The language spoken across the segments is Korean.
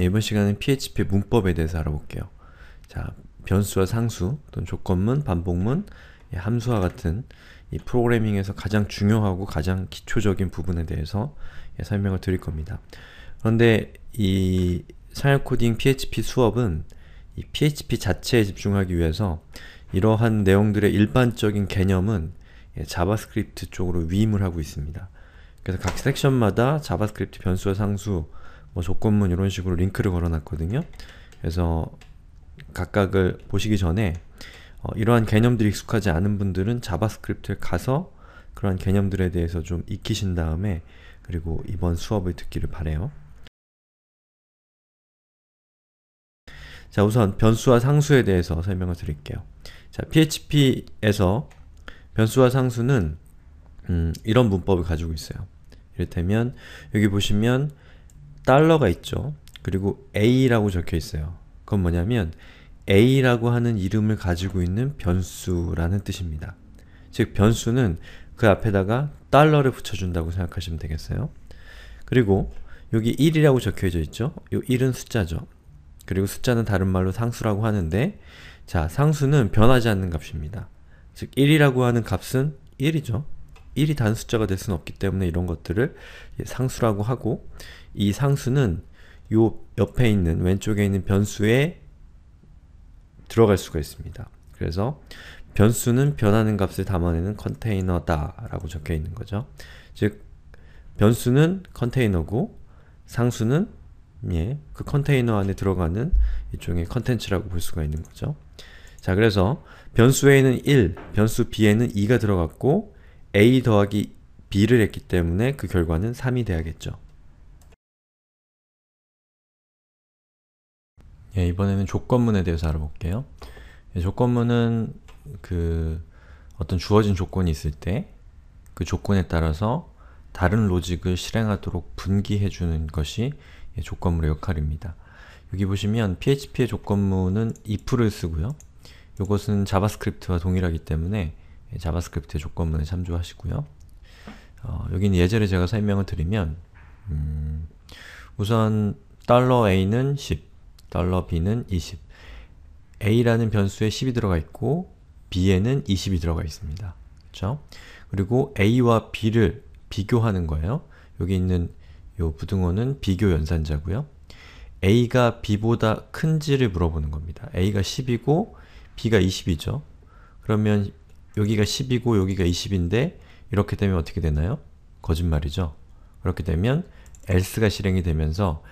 예, 이번 시간은 PHP 문법에 대해서 알아볼게요. 자, 변수와 상수, 또는 조건문, 반복문, 예, 함수와 같은 이 프로그래밍에서 가장 중요하고 가장 기초적인 부분에 대해서 예, 설명을 드릴 겁니다. 그런데 이 상열코딩 PHP 수업은 이 PHP 자체에 집중하기 위해서 이러한 내용들의 일반적인 개념은 자바스크립트 쪽으로 위임을 하고 있습니다. 그래서 각 섹션마다 자바스크립트 변수와 상수, 뭐 조건문 이런 식으로 링크를 걸어놨거든요. 그래서 각각을 보시기 전에 어, 이러한 개념들이 익숙하지 않은 분들은 자바스크립트에 가서 그러한 개념들에 대해서 좀 익히신 다음에 그리고 이번 수업을 듣기를 바래요. 자 우선 변수와 상수에 대해서 설명을 드릴게요. 자 PHP에서 변수와 상수는 음, 이런 문법을 가지고 있어요. 이를테면 여기 보시면 달러가 있죠. 그리고 a라고 적혀 있어요. 그건 뭐냐면 a라고 하는 이름을 가지고 있는 변수라는 뜻입니다. 즉 변수는 그 앞에다가 달러를 붙여준다고 생각하시면 되겠어요. 그리고 여기 1이라고 적혀져 있죠? 이 1은 숫자죠. 그리고 숫자는 다른 말로 상수라고 하는데 자, 상수는 변하지 않는 값입니다. 즉 1이라고 하는 값은 1이죠. 1이 단숫자가 될 수는 없기 때문에 이런 것들을 상수라고 하고 이 상수는 요 옆에 있는 왼쪽에 있는 변수에 들어갈 수가 있습니다. 그래서 변수는 변하는 값을 담아내는 컨테이너다 라고 적혀 있는 거죠. 즉 변수는 컨테이너고 상수는 예, 그 컨테이너 안에 들어가는 일종의 컨텐츠라고 볼 수가 있는 거죠. 자, 그래서 변수 A는 1, 변수 B에는 2가 들어갔고 a 더하기 b를 했기 때문에 그 결과는 3이 돼야겠죠. 예, 이번에는 조건문에 대해서 알아볼게요. 예, 조건문은 그 어떤 주어진 조건이 있을 때 그 조건에 따라서 다른 로직을 실행하도록 분기해주는 것이 예, 조건문의 역할입니다. 여기 보시면 PHP의 조건문은 if를 쓰고요. 이것은 자바스크립트와 동일하기 때문에 예, 자바스크립트의 조건문을 참조하시고요. 어, 여기는 예제를 제가 설명을 드리면 음, 우선 $a는 10, $b는 20 a라는 변수에 10이 들어가 있고 b에는 20이 들어가 있습니다. 그렇 그리고 a와 b를 비교하는 거예요. 여기 있는 요 부등호는 비교 연산자고요. a가 b보다 큰지를 물어보는 겁니다. a가 10이고 b가 20이죠. 그러면 여기가 10이고 여기가 20인데 이렇게 되면 어떻게 되나요? 거짓말이죠. 그렇게 되면 else가 실행이 되면서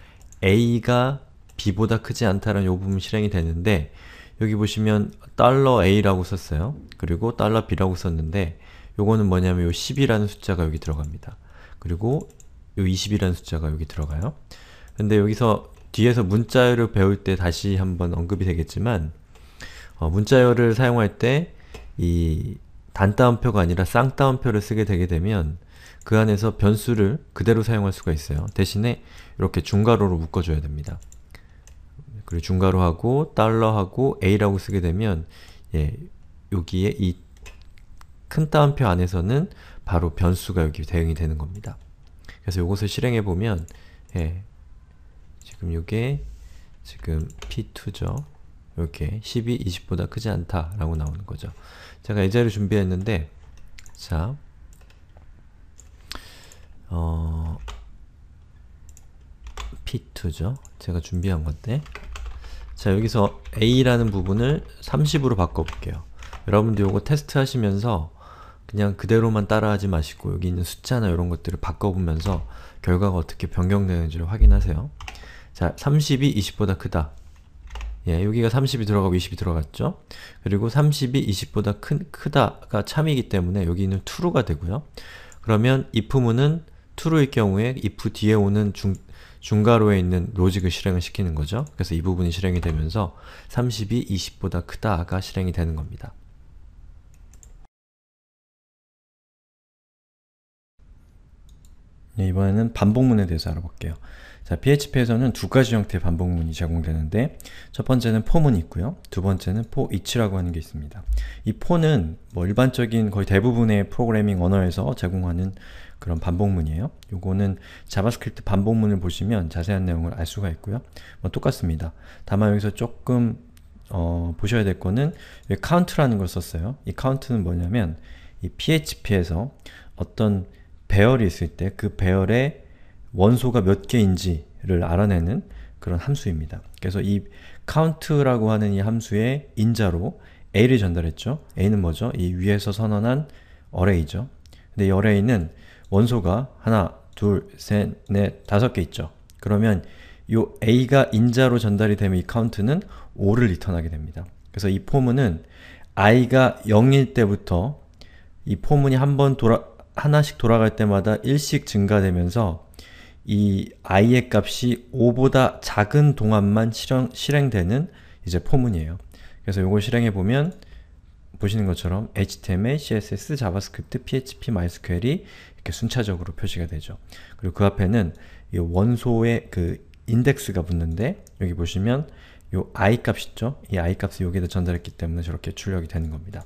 a가 b보다 크지 않다는 요 부분 실행이 되는데 여기 보시면 달러 $a라고 썼어요. 그리고 달러 $b라고 썼는데 요거는 뭐냐면 요 10이라는 숫자가 여기 들어갑니다. 그리고 요 20이라는 숫자가 여기 들어가요. 근데 여기서 뒤에서 문자열을 배울 때 다시 한번 언급이 되겠지만 어, 문자열을 사용할 때이 단따옴표가 아니라 쌍따옴표를 쓰게 되게 되면 그 안에서 변수를 그대로 사용할 수가 있어요. 대신에 이렇게 중괄호로 묶어줘야 됩니다. 그리고 중괄호하고 달러하고 a라고 쓰게 되면 예, 여기에 이 큰 따옴표 안에서는 바로 변수가 여기 대응이 되는 겁니다. 그래서 이것을 실행해 보면 예, 지금 이게 지금 p2죠. 이렇게 10이 20보다 크지 않다라고 나오는 거죠. 제가 예제를 준비했는데 자 어, p2죠. 제가 준비한 건데 자 여기서 a라는 부분을 30으로 바꿔볼게요. 여러분도 이거 테스트 하시면서 그냥 그대로만 따라하지 마시고 여기 있는 숫자나 이런 것들을 바꿔보면서 결과가 어떻게 변경되는지를 확인하세요. 자, 30이 20보다 크다. 예, 여기가 30이 들어가고 20이 들어갔죠? 그리고 30이 20보다 큰, 크다가 참이기 때문에 여기 있는 true가 되고요. 그러면 if문은 true일 경우에 if 뒤에 오는 중, 중괄호에 있는 로직을 실행을 시키는 거죠. 그래서 이 부분이 실행이 되면서 30이 20보다 크다가 실행이 되는 겁니다. 네, 이번에는 반복문에 대해서 알아볼게요. 자, PHP에서는 두 가지 형태의 반복문이 제공되는데 첫 번째는 포문이 있고요. 두 번째는 포이치라고 하는 게 있습니다. 이 포는 뭐 일반적인 거의 대부분의 프로그래밍 언어에서 제공하는 그런 반복문이에요. 요거는 자바스크립트 반복문을 보시면 자세한 내용을 알 수가 있고요. 뭐 똑같습니다. 다만 여기서 조금 어, 보셔야 될 거는 여기 count라는 걸 썼어요. 이 count는 뭐냐면 이 PHP에서 어떤 배열이 있을 때 그 배열의 원소가 몇 개인지를 알아내는 그런 함수입니다. 그래서 이 count라고 하는 이 함수의 인자로 a를 전달했죠. a는 뭐죠? 이 위에서 선언한 array죠. 근데 이 array는 원소가 하나, 둘, 셋, 넷, 다섯 개 있죠. 그러면 이 a가 인자로 전달이 되면 이 count는 5를 리턴하게 됩니다. 그래서 이 포문은 i가 0일 때부터 이 포문이 한 번 돌아 하나씩 돌아갈 때마다 1씩 증가되면서 이 i의 값이 5보다 작은 동안만 실행, 실행되는 이제 포문이에요. 그래서 이걸 실행해 보면 보시는 것처럼 HTML, CSS, j a v a s c r i PHP, t p MySQL이 이렇게 순차적으로 표시가 되죠. 그리고 그 앞에는 이 원소의 그 인덱스가 붙는데 여기 보시면 이 i 값 있죠? 이 i 값을 여기에다 전달했기 때문에 저렇게 출력이 되는 겁니다.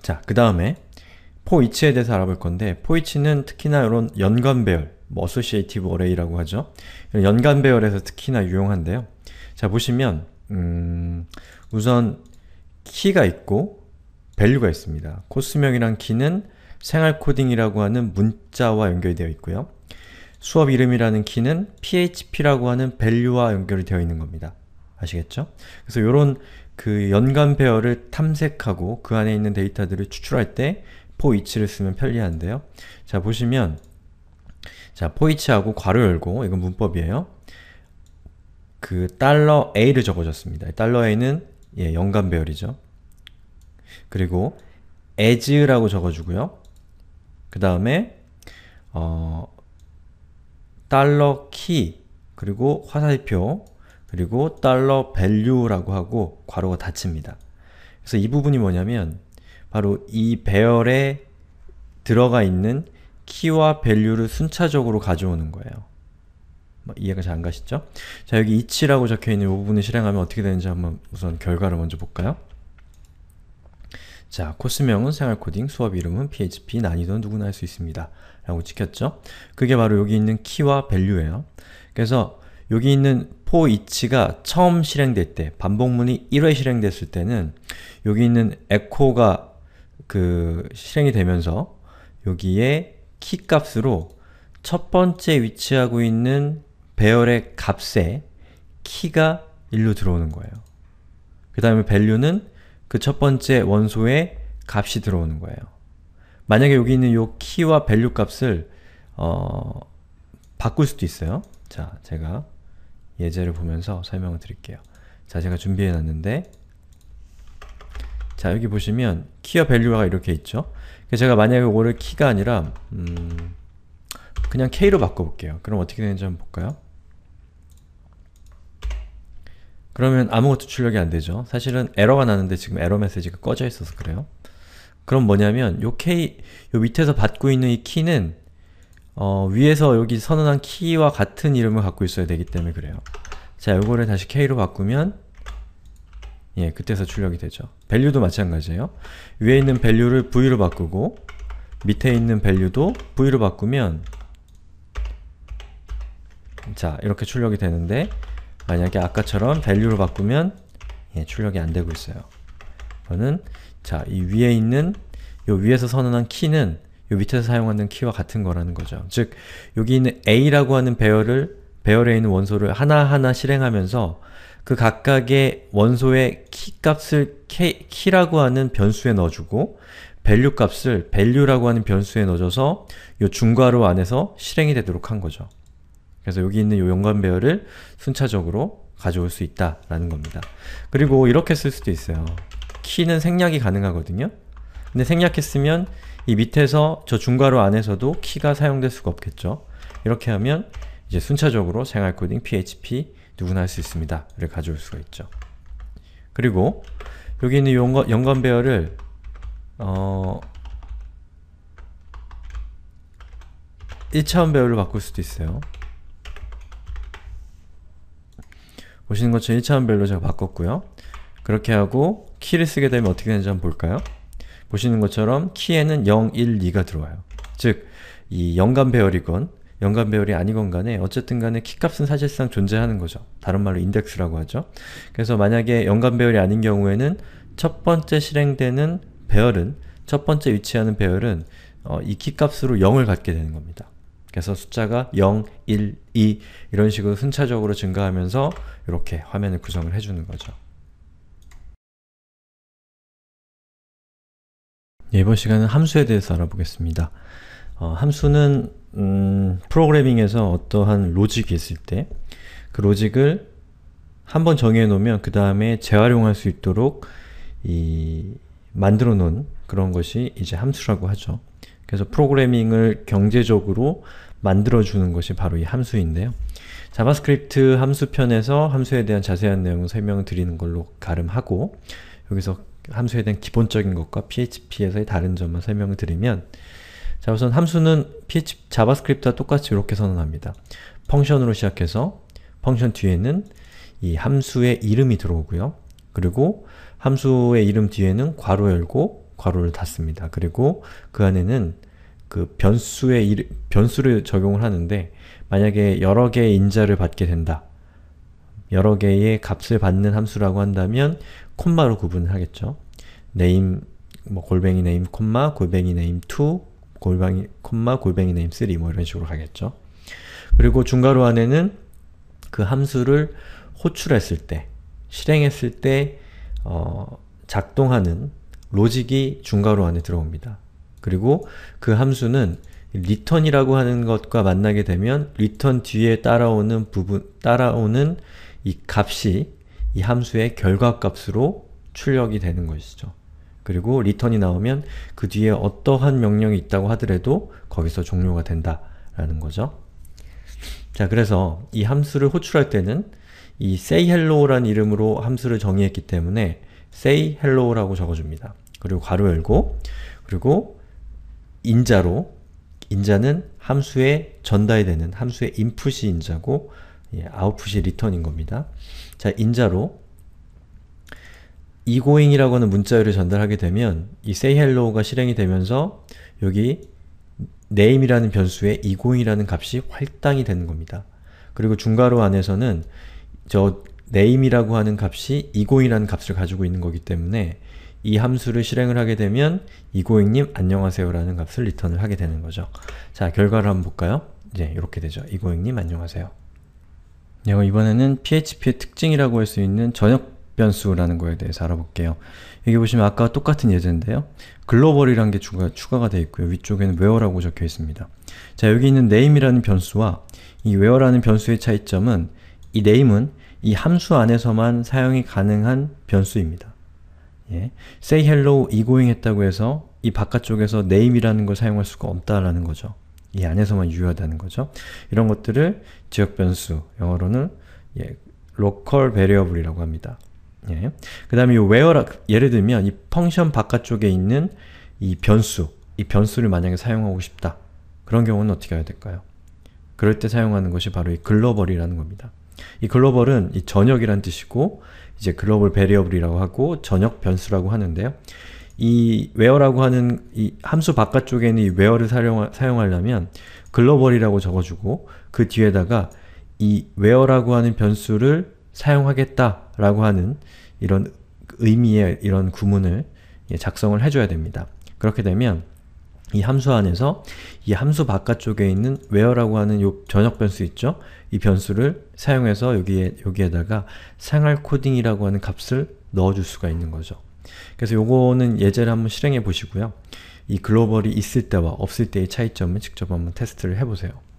자, 그 다음에 포이치에 대해서 알아볼 건데 포이치는 특히나 이런 연관 배열, 뭐 associative array라고 하죠. 연관 배열에서 특히나 유용한데요. 자 보시면 음, 우선 키가 있고 밸류가 있습니다. 코스명이란 키는 생활 코딩이라고 하는 문자와 연결되어 있고요. 수업 이름이라는 키는 php라고 하는 밸류와 연결이 되어 있는 겁니다. 아시겠죠? 그래서 요런그 연관 배열을 탐색하고 그 안에 있는 데이터들을 추출할 때포 o 치를 쓰면 편리한데요. 자 보시면 자포 o 치하고 괄호 열고 이건 문법이에요. 그 달러 $a를 적어줬습니다. 달러 $a는 예, 연간 배열이죠. 그리고 as라고 적어주고요. 그 다음에 어, 달러 키 그리고 화살표 그리고 달러 밸류라고 하고 괄호가 닫힙니다. 그래서 이 부분이 뭐냐면 바로 이 배열에 들어가 있는 키와 밸류를 순차적으로 가져오는 거예요. 뭐 이해가 잘 안 가시죠? 자, 여기 이치라고 적혀있는 이 부분을 실행하면 어떻게 되는지 한번 우선 결과를 먼저 볼까요? 자, 코스명은 생활코딩, 수업 이름은 PHP, 난이도는 누구나 할 수 있습니다. 라고 찍혔죠? 그게 바로 여기 있는 키와 밸류예요. 그래서 여기 있는 for 가 처음 실행될 때, 반복문이 1회 실행됐을 때는 여기 있는 e c 가그 실행이 되면서 여기에 키 값으로 첫 번째 위치하고 있는 배열의 값에 키가 일로 들어오는 거예요. 그 다음에 value는 그 첫 번째 원소의 값이 들어오는 거예요. 만약에 여기 있는 요 키와 value 값을 어, 바꿀 수도 있어요. 자, 제가 예제를 보면서 설명을 드릴게요. 자, 제가 준비해 놨는데 자 여기 보시면 키와 밸류가 이렇게 있죠? 제가 만약에 이거를 키가 아니라 음, 그냥 k로 바꿔볼게요. 그럼 어떻게 되는지 한번 볼까요? 그러면 아무것도 출력이 안 되죠. 사실은 에러가 나는데 지금 에러 메시지가 꺼져 있어서 그래요. 그럼 뭐냐면 요 k, 요 밑에서 받고 있는 이 키는 어, 위에서 여기 선언한 키와 같은 이름을 갖고 있어야 되기 때문에 그래요. 자, 요거를 다시 k로 바꾸면 예, 그때서 출력이 되죠. 밸류도 마찬가지예요. 위에 있는 v a 를 v로 바꾸고 밑에 있는 v a 도 v로 바꾸면 자, 이렇게 출력이 되는데 만약에 아까처럼 v a 로 바꾸면 예, 출력이 안 되고 있어요. 그러면 자, 이 위에 있는 요 위에서 선언한 키는 요 밑에서 사용하는 키와 같은 거라는 거죠. 즉, 여기 있는 a라고 하는 배열을 배열에 있는 원소를 하나하나 실행하면서 그 각각의 원소의 키 값을 k, 키라고 하는 변수에 넣어주고 밸류 값을 value라고 하는 변수에 넣어줘서 이 중괄호 안에서 실행이 되도록 한 거죠. 그래서 여기 있는 이 연관 배열을 순차적으로 가져올 수 있다라는 겁니다. 그리고 이렇게 쓸 수도 있어요. 키는 생략이 가능하거든요. 근데 생략했으면 이 밑에서 저 중괄호 안에서도 키가 사용될 수가 없겠죠. 이렇게 하면 이제 순차적으로 생활코딩 php 누구나 할 수 있습니다. 를 가져올 수가 있죠. 그리고 여기 있는 연관, 연관 배열을 어... 1차원 배열로 바꿀 수도 있어요. 보시는 것처럼 1차원 배열로 제가 바꿨고요. 그렇게 하고 키를 쓰게 되면 어떻게 되는지 한번 볼까요? 보시는 것처럼 키에는 0, 1, 2가 들어와요. 즉, 이 연간 배열이건 연관 배열이 아니건 간에 어쨌든 간에 키값은 사실상 존재하는 거죠. 다른 말로 인덱스라고 하죠. 그래서 만약에 연관 배열이 아닌 경우에는 첫 번째 실행되는 배열은 첫 번째 위치하는 배열은 어, 이 키값으로 0을 갖게 되는 겁니다. 그래서 숫자가 0, 1, 2 이런 식으로 순차적으로 증가하면서 이렇게 화면을 구성을 해주는 거죠. 예, 이번 시간은 함수에 대해서 알아보겠습니다. 어, 함수는 음, 프로그래밍에서 어떠한 로직이 있을 때 그 로직을 한번 정해놓으면 그 다음에 재활용할 수 있도록 이 만들어 놓은 그런 것이 이제 함수라고 하죠. 그래서 프로그래밍을 경제적으로 만들어주는 것이 바로 이 함수인데요. 자바스크립트 함수편에서 함수에 대한 자세한 내용을 설명을 드리는 걸로 가름하고 여기서 함수에 대한 기본적인 것과 PHP에서의 다른 점만 설명을 드리면 자 우선 함수는 PHP, 자바스크립트와 똑같이 이렇게 선언합니다. 펑션으로 시작해서 펑션 뒤에는 이 함수의 이름이 들어오고요. 그리고 함수의 이름 뒤에는 괄호 열고 괄호를 닫습니다. 그리고 그 안에는 그 변수의 이르, 변수를 적용을 하는데 만약에 여러 개의 인자를 받게 된다. 여러 개의 값을 받는 함수라고 한다면 콤마로 구분을 하겠죠. name 뭐 골뱅이 name 콤마 골뱅이 name 2 골뱅이, 콤마, 골뱅이 네임 m e 3뭐 이런 식으로 가겠죠. 그리고 중괄호 안에는 그 함수를 호출했을 때, 실행했을 때 어, 작동하는 로직이 중괄호 안에 들어옵니다. 그리고 그 함수는 return이라고 하는 것과 만나게 되면 return 뒤에 따라오는 부분, 따라오는 이 값이 이 함수의 결과값으로 출력이 되는 것이죠. 그리고 r e t u r n 이 나오면 그 뒤에 어떠한 명령이 있다고 하더라도 거기서 종료가 된다라는 거죠. 자, 그래서 이 함수를 호출할 때는 이 s a y h e l l o 라 이름으로 함수를 정의했기 때문에 sayHello라고 적어줍니다. 그리고 괄호 열고 그리고 인자로 인자는 함수에 전달이 되는 함수의 i n 인풋이 인자고 예, 아웃풋이 r e t u r n 인 겁니다. 자, 인자로 이고잉이라고 하는 문자열을 전달하게 되면 이 sayHello가 실행이 되면서 여기 name이라는 변수에 이고잉이라는 값이 할당이 되는 겁니다. 그리고 중괄호 안에서는 저 name이라고 하는 값이 이고잉이라는 값을 가지고 있는 거기 때문에 이 함수를 실행을 하게 되면 이고잉님 안녕하세요라는 값을 리턴을 하게 되는 거죠. 자, 결과를 한번 볼까요? 이제 이렇게 되죠. 이고잉님 안녕하세요. 네, 이번에는 PHP의 특징이라고 할 수 있는 저역 변수라는 거에 대해서 알아볼게요. 여기 보시면 아까 똑같은 예제인데요. 글로벌이라게 추가, 추가가 되어 있고요. 위쪽에는 where라고 적혀 있습니다. 자, 여기 있는 name이라는 변수와 이 where라는 변수의 차이점은 이 name은 이 함수 안에서만 사용이 가능한 변수입니다. 예. say hello 이고잉 했다고 해서 이 바깥쪽에서 name이라는 걸 사용할 수가 없다라는 거죠. 이 안에서만 유효하다는 거죠. 이런 것들을 지역 변수, 영어로는 예, local variable이라고 합니다. 예. 그 다음에 이 where, 예를 들면 이 펑션 바깥쪽에 있는 이 변수, 이 변수를 만약에 사용하고 싶다. 그런 경우는 어떻게 해야 될까요? 그럴 때 사용하는 것이 바로 이 글로벌이라는 겁니다. 이 글로벌은 이 전역이란 뜻이고 이제 글로벌 베리어블이라고 하고 전역 변수라고 하는데요. 이 where라고 하는 이 함수 바깥쪽에 있는 이 where를 사용하, 사용하려면 글로벌이라고 적어주고 그 뒤에다가 이 where라고 하는 변수를 사용하겠다라고 하는 이런 의미의 이런 구문을 작성을 해줘야 됩니다. 그렇게 되면 이 함수 안에서 이 함수 바깥쪽에 있는 where라고 하는 요 전역 변수 있죠? 이 변수를 사용해서 여기에, 여기에다가 생활 코딩이라고 하는 값을 넣어줄 수가 있는 거죠. 그래서 요거는 예제를 한번 실행해 보시고요. 이 글로벌이 있을 때와 없을 때의 차이점을 직접 한번 테스트를 해보세요.